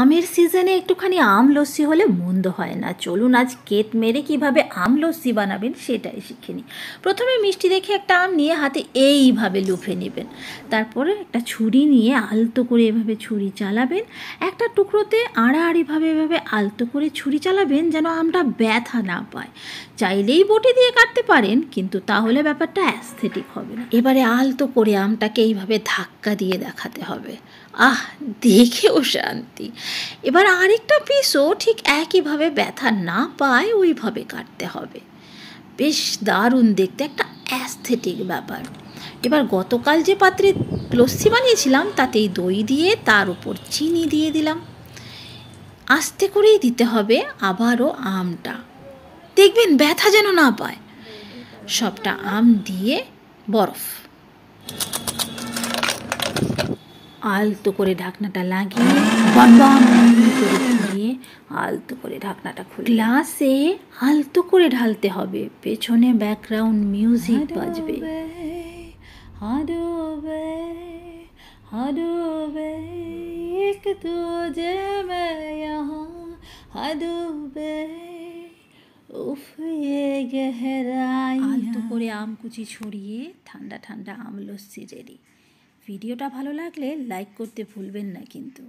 আমের সিজনে একটুখানি আম লস্যি হলে মন্দ হয় না চলুন আজ কেত মেরে কিভাবে আম লস্যি বানাবেন সেটাই শিখে নিই প্রথমে মিষ্টি দেখে একটা আম নিয়ে হাতে এইভাবে লুফে নেবেন তারপরে একটা ছুরি নিয়ে আলতো করে এভাবে ছুরি চালাবেন একটা টুকরোতে আড়াআড়িভাবে এভাবে আলতো করে ছুরি চালাবেন যেন আমটা ব্যথা না পায় চাইলেই বটি দিয়ে কাটতে পারেন কিন্তু তাহলে ব্যাপারটা অ্যাস্থেটিক হবে না এবারে আলতো করে আমটাকে এইভাবে ধাক্কা দিয়ে দেখাতে হবে আহ দেখেও শান্তি এবার আরেকটা পিসও ঠিক একইভাবে ব্যথা না পায় ওইভাবে কাটতে হবে বেশ দারুণ দেখতে একটা অ্যাস্থেটিক ব্যাপার এবার গতকাল যে পাত্রে লস্যি বানিয়েছিলাম তাতেই দই দিয়ে তার উপর চিনি দিয়ে দিলাম আস্তে করেই দিতে হবে আবারও আমটা দেখবেন ব্যথা যেন না পায় সবটা আম দিয়ে বরফ আলতো করে ঢাকনাটা লাগিয়ে আলতো করে ঢাকনাটা খুলে গ্লাসে আলতো করে ঢালতে হবে পেছনে ব্যাকগ্রাউন্ড মিউজিক বাজবে উফ আলতো করে আমকুচি ছড়িয়ে ঠান্ডা ঠান্ডা আমলস্যি রেডি ভিডিওটা ভালো লাগলে লাইক করতে ভুলবেন না কিন্তু